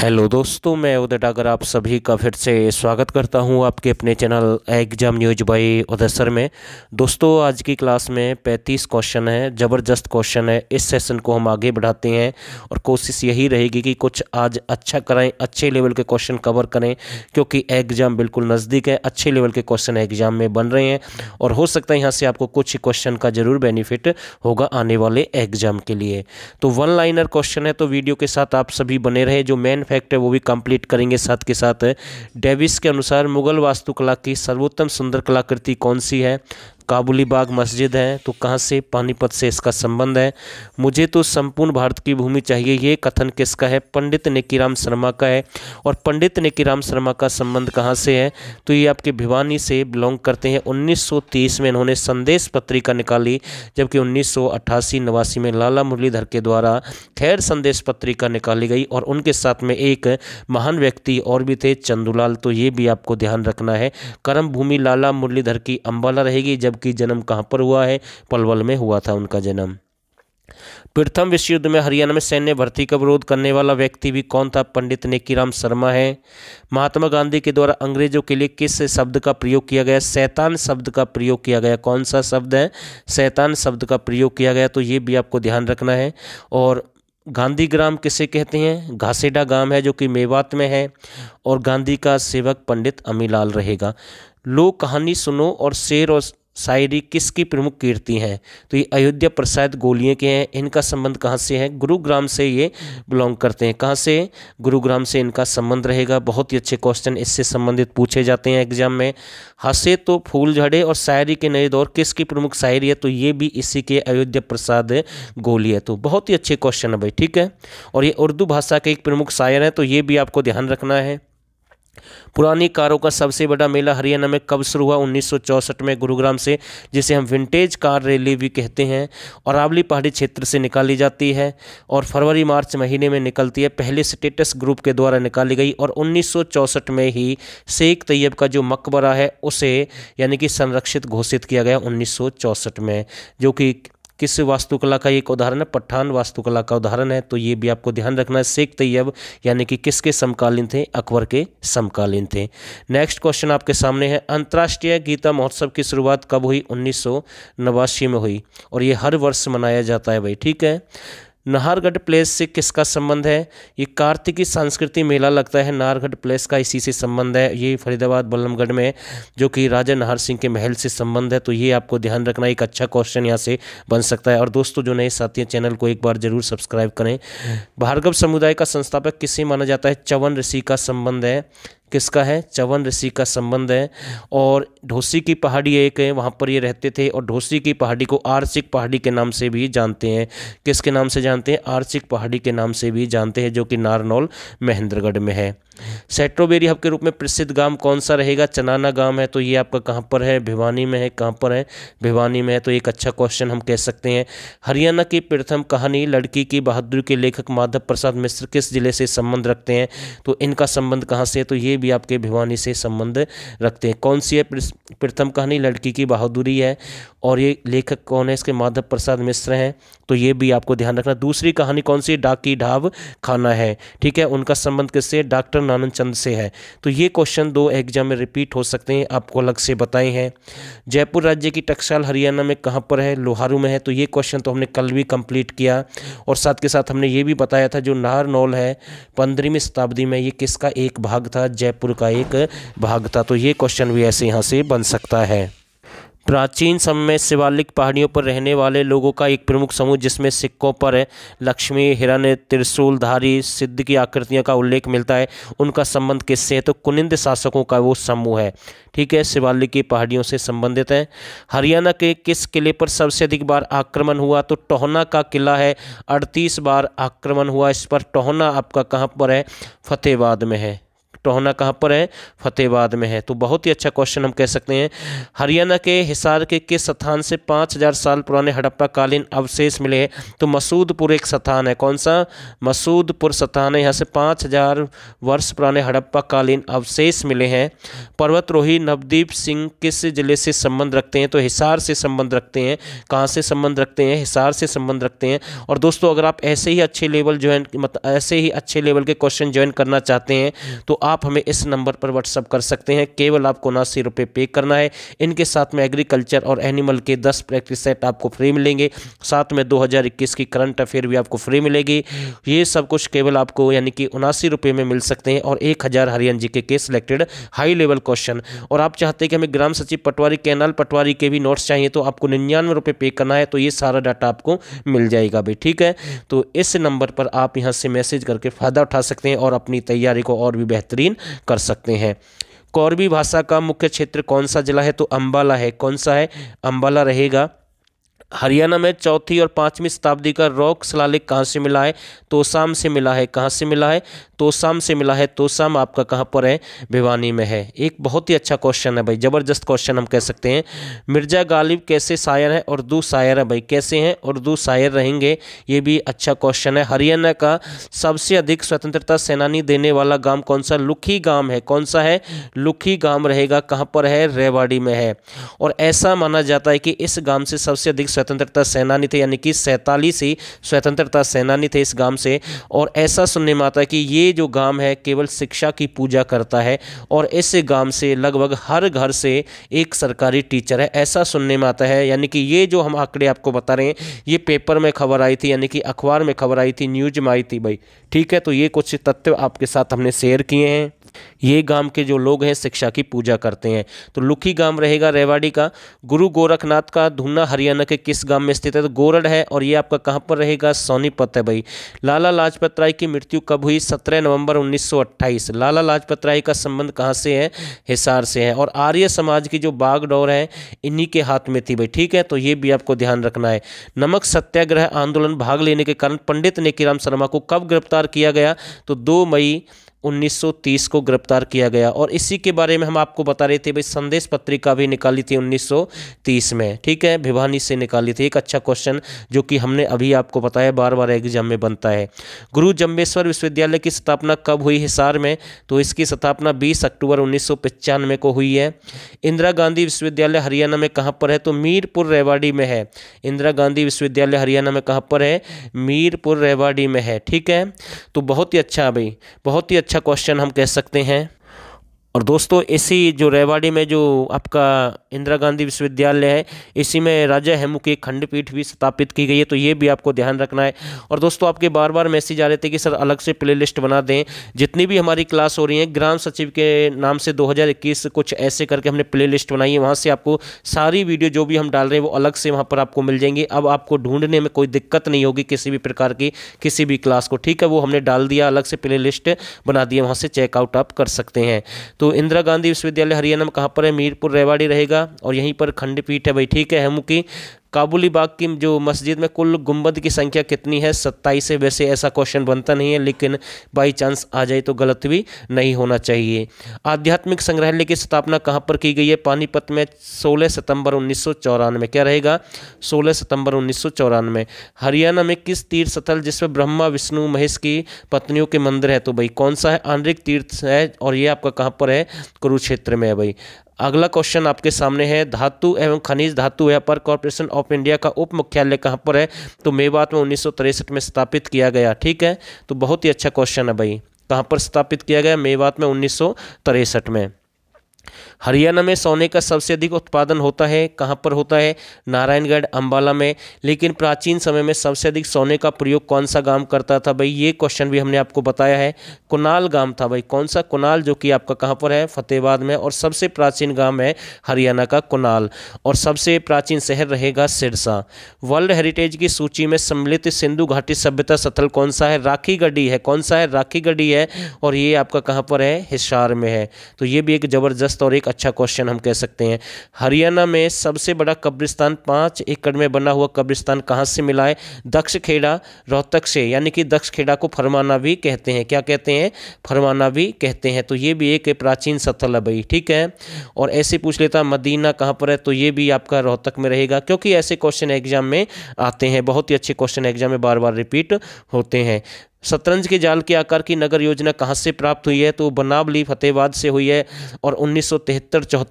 hello दोस्तों मैं उदय डागर आप सभी का फिर से स्वागत करता हूं आपके अपने channel exam news by Uday sir में दोस्तों आज की क्लास में 35 क्वेश्चन है ज़बरदस्त क्वेश्चन है इस सेशन को हम आगे बढ़ाते हैं और कोशिश यही रहेगी कि कुछ आज अच्छा कराएं अच्छे लेवल के क्वेश्चन कवर करें क्योंकि एग्ज़ाम बिल्कुल नज़दीक है अच्छे लेवल के क्वेश्चन एग्ज़ाम में बन रहे हैं और हो सकता है यहाँ से आपको कुछ क्वेश्चन का ज़रूर बेनिफिट होगा आने वाले एग्ज़ाम के लिए तो वन लाइनर क्वेश्चन है तो वीडियो के साथ आप सभी बने रहे जो मेन फैक्ट है वो भी कंप्लीट करेंगे साथ के साथ डेविस के अनुसार मुगल वास्तुकला की सर्वोत्तम सुंदर कलाकृति कौन सी है काबुली बाग मस्जिद है तो कहाँ से पानीपत से इसका संबंध है मुझे तो संपूर्ण भारत की भूमि चाहिए ये कथन किसका है पंडित नेकीराम शर्मा का है और पंडित नेकीराम शर्मा का संबंध कहाँ से है तो ये आपके भिवानी से बिलोंग करते हैं 1930 में इन्होंने संदेश पत्रिका निकाली जबकि उन्नीस सौ में लाला मुरलीधर के द्वारा खैर संदेश पत्रिका निकाली गई और उनके साथ में एक महान व्यक्ति और भी थे चंदूलाल तो ये भी आपको ध्यान रखना है कर्म भूमि लाला मुरलीधर की अम्बाला रहेगी जब जबकि जन्म कहाँ पर हुआ है पलवल में हुआ था उनका जन्म प्रथम विश्व युद्ध में हरियाणा में सैन्य भर्ती का विरोध करने वाला व्यक्ति भी कौन था पंडित नेकीराम शर्मा है महात्मा गांधी के द्वारा अंग्रेजों के लिए किस शब्द का प्रयोग किया गया सैतान शब्द का प्रयोग किया गया कौन सा शब्द है सैतान शब्द का प्रयोग किया गया तो ये भी आपको ध्यान रखना है और गांधी ग्राम किसे कहते हैं घासीडा गांव है जो कि मेवात में है और गांधी का सेवक पंडित अमीलाल रहेगा लोक कहानी सुनो और शेर और शायरी किसकी प्रमुख कीर्ति हैं तो ये अयोध्या प्रसाद गोलिये के हैं इनका संबंध कहाँ से है गुरुग्राम से ये बिलोंग करते हैं कहाँ से गुरुग्राम से इनका संबंध रहेगा बहुत ही अच्छे क्वेश्चन इससे संबंधित पूछे जाते हैं एग्जाम में हंसे तो फूल झड़े और शायरी के नए दौर किसकी प्रमुख शायरी है तो ये भी इसी के अयोध्या प्रसाद गोली है तो बहुत ही अच्छे क्वेश्चन है भाई ठीक है और ये उर्दू भाषा के एक प्रमुख शायर हैं तो ये भी आपको ध्यान रखना है पुरानी कारों का सबसे बड़ा मेला हरियाणा में कब शुरू हुआ 1964 में गुरुग्राम से जिसे हम विंटेज कार रैली भी कहते हैं और आवली पहाड़ी क्षेत्र से निकाली जाती है और फरवरी मार्च महीने में निकलती है पहले स्टेटस ग्रुप के द्वारा निकाली गई और 1964 में ही शेख तैयब का जो मकबरा है उसे यानी कि संरक्षित घोषित किया गया उन्नीस में जो कि किस वास्तुकला का एक उदाहरण है पठान वास्तुकला का उदाहरण है तो ये भी आपको ध्यान रखना है शेख तैयब यानी कि किसके समकालीन थे अकबर के समकालीन थे नेक्स्ट क्वेश्चन आपके सामने है अंतर्राष्ट्रीय गीता महोत्सव की शुरुआत कब हुई उन्नीस में हुई और ये हर वर्ष मनाया जाता है भाई ठीक है नाहरगढ़ प्लेस से किसका संबंध है ये कार्तिकी सांस्कृतिक मेला लगता है नाहरगढ़ प्लेस का इसी से संबंध है ये फरीदाबाद बल्लमगढ़ में जो कि राजा नाहर सिंह के महल से संबंध है तो ये आपको ध्यान रखना एक अच्छा क्वेश्चन यहाँ से बन सकता है और दोस्तों जो नए साथी हैं चैनल को एक बार जरूर सब्सक्राइब करें भार्गव समुदाय का संस्थापक किससे माना जाता है चवन ऋषि का संबंध है किसका है चवन ऋषि का संबंध है और ढोसी की पहाड़ी एक है वहाँ पर ये रहते थे और ढोसी की पहाड़ी को आर्सिक पहाड़ी के नाम से भी जानते हैं किसके नाम से जानते हैं आर्सिक पहाड़ी के नाम से भी जानते हैं जो कि नारनौल महेंद्रगढ़ में है सेट्रोबेरी हब के रूप में प्रसिद्ध गांव कौन सा रहेगा चनाना गांव है तो ये आपका कहाँ पर है भिवानी में है कहाँ पर है भिवानी में है तो एक अच्छा क्वेश्चन हम कह सकते हैं हरियाणा की प्रथम कहानी लड़की की बहादुरी के लेखक माधव प्रसाद मिश्र किस जिले से संबंध रखते हैं तो इनका संबंध कहाँ से है तो ये कहानी भी आपके भिवानी से संबंध रखते हैं कौन सी है प्रथम कहानी लड़की की बहादुरी है और ये लेखक कौन है इसके माधव प्रसाद मिश्र हैं तो ये भी आपको ध्यान रखना दूसरी कहानी कौन सी डाकी ढाब खाना है ठीक है उनका संबंध किससे डॉक्टर नानंद चंद से है तो ये क्वेश्चन दो एग्जाम में रिपीट हो सकते हैं आपको अलग से बताए हैं जयपुर राज्य की टक्साल हरियाणा में कहाँ पर है लोहारू में है तो ये क्वेश्चन तो हमने कल भी कंप्लीट किया और साथ के साथ हमने ये भी बताया था जो नारनौल है पंद्रहवीं शताब्दी में ये किसका एक भाग था जय जयपुर का एक भाग था तो ये क्वेश्चन भी ऐसे यहाँ से बन सकता है प्राचीन समय में शिवालिक पहाड़ियों पर रहने वाले लोगों का एक प्रमुख समूह जिसमें सिक्कों पर लक्ष्मी हिरण त्रिशूलधारी सिद्ध की आकृतियों का उल्लेख मिलता है उनका संबंध किससे है तो कुनिंद शासकों का वो समूह है ठीक है शिवालिक की पहाड़ियों से संबंधित है हरियाणा के किस किले पर सबसे अधिक बार आक्रमण हुआ तो टोहना का किला है अड़तीस बार आक्रमण हुआ इस पर टोहना आपका कहाँ पर है फतेहबाद में है टोहना कहाँ पर है फतेहबाद में है तो बहुत ही अच्छा क्वेश्चन हम कह सकते हैं हरियाणा के हिसार के किस स्थान से पाँच हज़ार साल पुराने हड़प्पा कालीन अवशेष मिले हैं तो मसूदपुर एक स्थान है कौन सा मसूदपुर स्थान है यहाँ से पाँच हज़ार वर्ष पुराने हड़प्पा कालीन अवशेष मिले हैं पर्वतरोही नवदीप सिंह किस जिले से संबंध रखते हैं तो हिसार से संबंध रखते हैं कहाँ से संबंध रखते हैं हिसार से संबंध रखते हैं और दोस्तों अगर आप ऐसे ही अच्छे लेवल ज्वाइन मतलब ऐसे ही अच्छे लेवल के क्वेश्चन ज्वाइन करना चाहते हैं तो आप आप हमें इस नंबर पर व्हाट्सअप कर सकते हैं केवल आपको उनासी रुपये पे करना है इनके साथ में एग्रीकल्चर और एनिमल के दस प्रैक्टिस सेट आपको फ्री मिलेंगे साथ में 2021 की करंट अफेयर भी आपको फ्री मिलेगी ये सब कुछ केवल आपको यानी कि उनासी रुपये में मिल सकते हैं और एक हज़ार हरियाणा जी के, के सिलेक्टेड हाई लेवल क्वेश्चन और आप चाहते हैं कि हमें ग्राम सचिव पटवारी कैनाल पटवारी के भी नोट्स चाहिए तो आपको निन्यानवे रुपये पे करना है तो ये सारा डाटा आपको मिल जाएगा भाई ठीक है तो इस नंबर पर आप यहाँ से मैसेज करके फ़ायदा उठा सकते हैं और अपनी तैयारी को और भी बेहतरीन बेहतरीन कर सकते हैं कौरवी भाषा का मुख्य क्षेत्र कौन सा जिला है तो अंबाला है कौन सा है अंबाला रहेगा हरियाणा में चौथी और पाँचवीं शताब्दी का रॉक शिलालेख कहाँ से मिला है तोसाम से मिला है कहाँ से मिला है तोसाम से मिला है तोसाम आपका कहाँ पर है भिवानी में है एक बहुत ही अच्छा क्वेश्चन है भाई ज़बरदस्त क्वेश्चन हम कह सकते हैं मिर्ज़ा गालिब कैसे शायर है और दो शायर है भाई कैसे हैं और दो शायर रहेंगे ये भी अच्छा क्वेश्चन है हरियाणा का सबसे अधिक स्वतंत्रता सेनानी देने वाला गाँव कौन सा लुखी गांव है कौन सा है लुखी गांव रहेगा कहाँ पर है रेवाड़ी में है और ऐसा माना जाता है कि इस गाँव से सबसे अधिक स्वतंत्रता सेनानी थे यानी कि सैंतालीस ही स्वतंत्रता सेनानी थे इस गांव से और ऐसा सुनने में आता है कि ये जो गांव है केवल शिक्षा की पूजा करता है और इस गांव से लगभग हर घर से एक सरकारी टीचर है ऐसा सुनने में आता है यानी कि ये जो हम आंकड़े आपको बता रहे हैं ये पेपर में खबर आई थी यानी कि अखबार में खबर आई थी न्यूज में आई थी भाई ठीक है तो ये कुछ तथ्य आपके साथ हमने शेयर किए हैं ये गांव के जो लोग हैं शिक्षा की पूजा करते हैं तो लुखी गांव रहेगा रेवाड़ी का गुरु गोरखनाथ का धुना हरियाणा के किस गांव में स्थित है तो गोरड़ है और ये आपका कहां पर रहेगा सोनीपत है भाई लाला लाजपत राय की मृत्यु कब हुई 17 नवंबर 1928 लाला लाजपत राय का संबंध कहां से है हिसार से है और आर्य समाज की जो बागडोर है इन्हीं के हाथ में थी भाई ठीक है तो ये भी आपको ध्यान रखना है नमक सत्याग्रह आंदोलन भाग लेने के कारण पंडित नेकीराम शर्मा को कब गिरफ्तार किया गया तो दो मई 1930 को गिरफ्तार किया गया और इसी के बारे में हम आपको बता रहे थे भाई संदेश पत्रिका भी निकाली थी 1930 में ठीक है भिवानी से निकाली थी एक अच्छा क्वेश्चन जो कि हमने अभी आपको बताया बार बार एग्जाम में बनता है गुरु जम्बेश्वर विश्वविद्यालय की स्थापना कब हुई हिसार में तो इसकी स्थापना बीस अक्टूबर उन्नीस को हुई है इंदिरा गांधी विश्वविद्यालय हरियाणा में कहाँ पर है तो मीरपुर रेवाड़ी में है इंदिरा गांधी विश्वविद्यालय हरियाणा में कहाँ पर है मीरपुर रेवाड़ी में है ठीक है तो बहुत ही अच्छा भाई बहुत ही अच्छा अच्छा क्वेश्चन हम कह सकते हैं और दोस्तों इसी जो रेवाड़ी में जो आपका इंदिरा गांधी विश्वविद्यालय है इसी में राजा हेमू की खंडपीठ भी स्थापित की गई है तो ये भी आपको ध्यान रखना है और दोस्तों आपके बार बार मैसेज आ रहे थे कि सर अलग से प्ले लिस्ट बना दें जितनी भी हमारी क्लास हो रही है ग्राम सचिव के नाम से दो कुछ ऐसे करके हमने प्ले लिस्ट बनाई है वहाँ से आपको सारी वीडियो जो भी हम डाल रहे हैं वो अलग से वहाँ पर आपको मिल जाएंगी अब आपको ढूंढने में कोई दिक्कत नहीं होगी किसी भी प्रकार की किसी भी क्लास को ठीक है वो हमने डाल दिया अलग से प्ले लिस्ट बना दिया वहाँ से चेकआउट आप कर सकते हैं तो इंदिरा गांधी विश्वविद्यालय हरियाणा में कहाँ पर है मीरपुर रेवाड़ी रहेगा और यहीं पर खंडपीठ है भाई ठीक है हेमू की काबुली बाग की जो मस्जिद में कुल गुम्बद की संख्या कितनी है सत्ताईस है वैसे ऐसा क्वेश्चन बनता नहीं है लेकिन बाई चांस आ जाए तो गलत भी नहीं होना चाहिए आध्यात्मिक संग्रहालय की स्थापना कहाँ पर की गई है पानीपत में सोलह सितंबर उन्नीस क्या रहेगा सोलह सितंबर उन्नीस हरियाणा में किस तीर्थ स्थल जिसमें ब्रह्मा विष्णु महेश की पत्नियों के मंदिर है तो भाई कौन सा है आंतरिक तीर्थ है और ये आपका कहाँ पर है कुरुक्षेत्र में है भाई अगला क्वेश्चन आपके सामने है धातु एवं खनिज धातु व्यापार कॉरपोरेशन ऑफ इंडिया का उप मुख्यालय कहाँ पर है तो मेवात में उन्नीस में स्थापित किया गया ठीक है तो बहुत ही अच्छा क्वेश्चन है भाई कहाँ पर स्थापित किया गया मेवात में उन्नीस में हरियाणा में सोने का सबसे अधिक उत्पादन होता है कहाँ पर होता है नारायणगढ़ अंबाला में लेकिन प्राचीन समय में सबसे अधिक सोने का प्रयोग कौन सा गांव करता था भाई ये क्वेश्चन भी हमने आपको बताया है कुनाल गांव था भाई कौन सा कुनाल जो कि आपका कहाँ पर है फतेहबाद में और सबसे प्राचीन गांव है हरियाणा का कुनाल और सबसे प्राचीन शहर रहेगा सिरसा वर्ल्ड हेरिटेज की सूची में सम्मिलित सिंधु घाटी सभ्यता स्थल कौन सा है राखी गढ़ी है कौन सा है राखी गढ़ी है और ये आपका कहाँ पर है हिसार में है तो ये भी एक ज़बरदस्त प्रश्न और एक अच्छा क्वेश्चन हम कह सकते हैं हरियाणा में सबसे बड़ा कब्रिस्तान पाँच एकड़ में बना हुआ कब्रिस्तान कहाँ से मिला है दक्ष खेड़ा रोहतक से यानी कि दक्ष खेड़ा को फरमाना भी कहते हैं क्या कहते हैं फरमाना भी कहते हैं तो ये भी एक प्राचीन स्थल है भाई ठीक है और ऐसे पूछ लेता मदीना कहाँ पर है तो ये भी आपका रोहतक में रहेगा क्योंकि ऐसे क्वेश्चन एग्जाम में आते हैं बहुत ही अच्छे क्वेश्चन एग्जाम में बार बार रिपीट होते हैं शतरंज के जाल के आकार की नगर योजना कहाँ से प्राप्त हुई है तो बनावली फतेहबाद से हुई है और उन्नीस सौ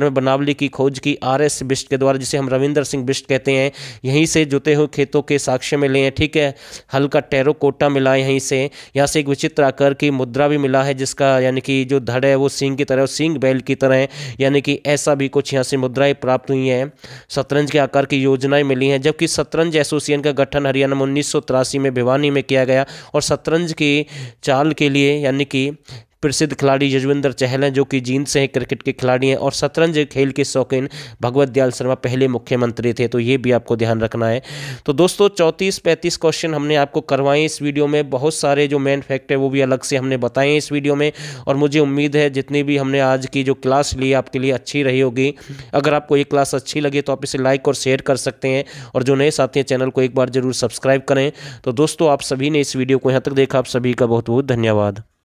में बनावली की खोज की आर एस बिस्ट के द्वारा जिसे हम रविंद्र सिंह बिस्ट कहते हैं यहीं से जुते हुए खेतों के साक्ष्य मिले हैं ठीक है हल्का टेरो कोटा मिला है यहीं से यहाँ से एक विचित्र आकार की मुद्रा भी मिला है जिसका यानी कि जो धड़ है वो सिंह की तरह सिंह बैल की तरह है यानी कि ऐसा भी कुछ यहाँ से मुद्राएँ प्राप्त हुई हैं शतरंज के आकार की योजनाएँ मिली हैं जबकि शतरंज एसोसिएशन का गठन हरियाणा में उन्नीस में भिवानी में किया गया और शतरंज की चाल के लिए यानी कि प्रसिद्ध खिलाड़ी यजविंदर चहल हैं जो कि जींद से हैं क्रिकेट के खिलाड़ी हैं और शतरंज खेल के शौकीन भगवत दयाल शर्मा पहले मुख्यमंत्री थे तो ये भी आपको ध्यान रखना है तो दोस्तों चौंतीस पैंतीस क्वेश्चन हमने आपको करवाए इस वीडियो में बहुत सारे जो मेन फैक्ट है वो भी अलग से हमने बताए इस वीडियो में और मुझे उम्मीद है जितनी भी हमने आज की जो क्लास ली आपके लिए अच्छी रही होगी अगर आपको ये क्लास अच्छी लगे तो आप इसे लाइक और शेयर कर सकते हैं और जो नए साथी हैं चैनल को एक बार ज़रूर सब्सक्राइब करें तो दोस्तों आप सभी ने इस वीडियो को यहाँ तक देखा आप सभी का बहुत बहुत धन्यवाद